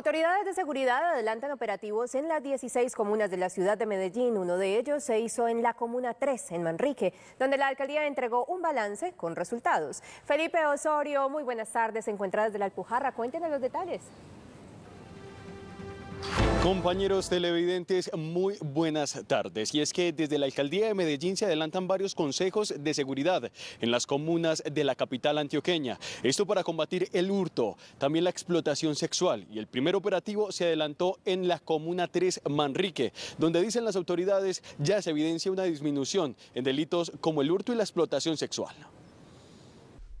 Autoridades de seguridad adelantan operativos en las 16 comunas de la ciudad de Medellín. Uno de ellos se hizo en la comuna 3, en Manrique, donde la alcaldía entregó un balance con resultados. Felipe Osorio, muy buenas tardes. Se encuentra desde la Alpujarra. Cuéntenos los detalles. Compañeros televidentes, muy buenas tardes. Y es que desde la alcaldía de Medellín se adelantan varios consejos de seguridad en las comunas de la capital antioqueña. Esto para combatir el hurto, también la explotación sexual. Y el primer operativo se adelantó en la comuna 3 Manrique, donde dicen las autoridades ya se evidencia una disminución en delitos como el hurto y la explotación sexual.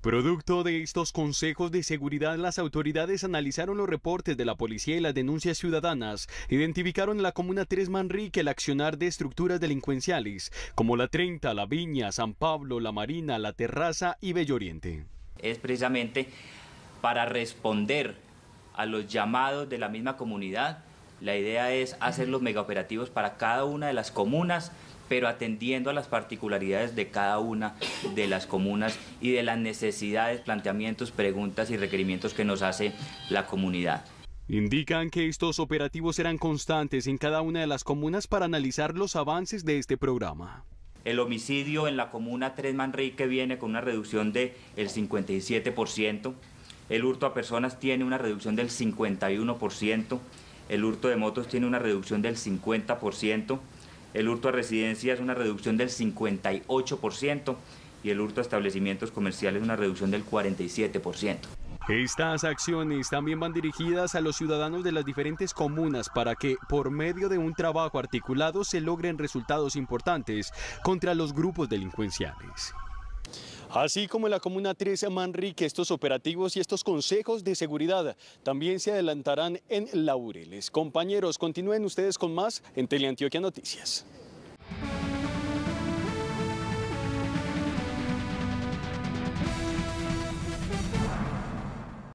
Producto de estos consejos de seguridad, las autoridades analizaron los reportes de la policía y las denuncias ciudadanas, identificaron en la comuna tres Manrique el accionar de estructuras delincuenciales, como la 30, la Viña, San Pablo, la Marina, la Terraza y Bello Oriente. Es precisamente para responder a los llamados de la misma comunidad la idea es hacer los megaoperativos para cada una de las comunas, pero atendiendo a las particularidades de cada una de las comunas y de las necesidades, planteamientos, preguntas y requerimientos que nos hace la comunidad. Indican que estos operativos serán constantes en cada una de las comunas para analizar los avances de este programa. El homicidio en la comuna Tres Manrique viene con una reducción del 57%, el hurto a personas tiene una reducción del 51%, el hurto de motos tiene una reducción del 50%, el hurto a residencias una reducción del 58% y el hurto a establecimientos comerciales una reducción del 47%. Estas acciones también van dirigidas a los ciudadanos de las diferentes comunas para que, por medio de un trabajo articulado, se logren resultados importantes contra los grupos delincuenciales. Así como en la Comuna 13 Manrique, estos operativos y estos consejos de seguridad también se adelantarán en Laureles. Compañeros, continúen ustedes con más en Teleantioquia Noticias.